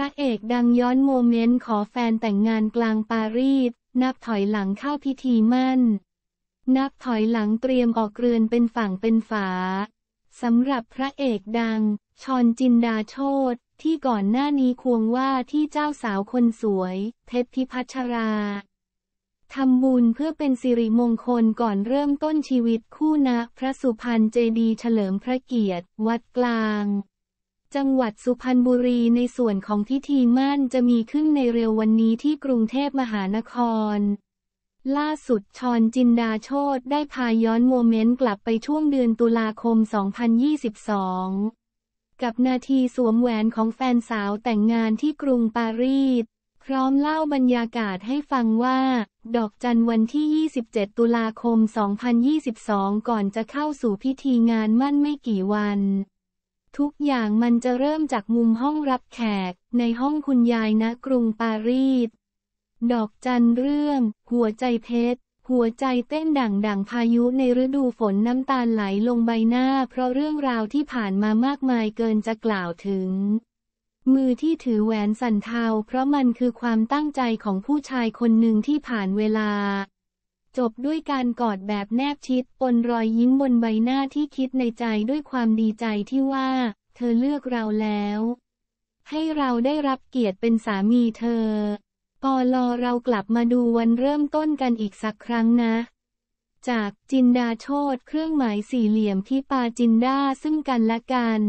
ระเอกดังย้อนโมเมนต์ ขอแฟนแต่งงานกลางปารีส นับถอยหลังเข้าพิธีมั่น นับถอยหลังเตรียมออกเรือนเป็นฝั่งเป็นฝา สำหรับพระเอกดัง ชอนจินดาโชตที่ก่อนหน้านี้ควงว่าที่เจ้าสาวคนสวยเพชรพิพัชรา ทำบุญเพื่อเป็นสิริมงคลก่อนเริ่มต้นชีวิตคู่นะพระสุพรรณเจดีเฉลิมพระเกียรติ วัดกลางจังหวัดสุพรรณบุรีในส่วนของพิธีมั่นจะมีขึ้นในเร็ววันนี้ที่กรุงเทพมหานคร ล่าสุดชอนจินดาโชตได้พาย้อนโมเมนต์กลับไปช่วงเดือนตุลาคม 2022 กับนาทีสวมแหวนของแฟนสาวแต่งงานที่กรุงปารีส พร้อมเล่าบรรยากาศให้ฟังว่า ดอกจันวันที่ 27 ตุลาคม 2022 ก่อนจะเข้าสู่พิธีงานมั่นไม่กี่วันทุกอย่างมันจะเริ่มจากมุมห้องรับแขก ในห้องคุณยายนะกรุงปารีส ดอกจันเรื่อง หัวใจเพชรหัวใจเต้นด่งด่งพายุในฤดูฝนน้ำตาไหลลงใบหน้า เพราะเรื่องราวที่ผ่านมามากมายเกินจะกล่าวถึง มือที่ถือแหวนสันเทา เพราะมันคือความตั้งใจของผู้ชายคนหนึ่งที่ผ่านเวลาจบด้วยการกอดแบบแนบชิด ปนรอยยิ้มบนใบหน้าที่คิดในใจด้วยความดีใจที่ว่า เธอเลือกเราแล้ว ให้เราได้รับเกียรติเป็นสามีเธอปอลอเรากลับมาดูวันเริ่มต้นกันอีกสักครั้งนะ จากจินดาโชตเครื่องหมายสี่เหลี่ยมที่ปาจินดาซึ่งกันและกัน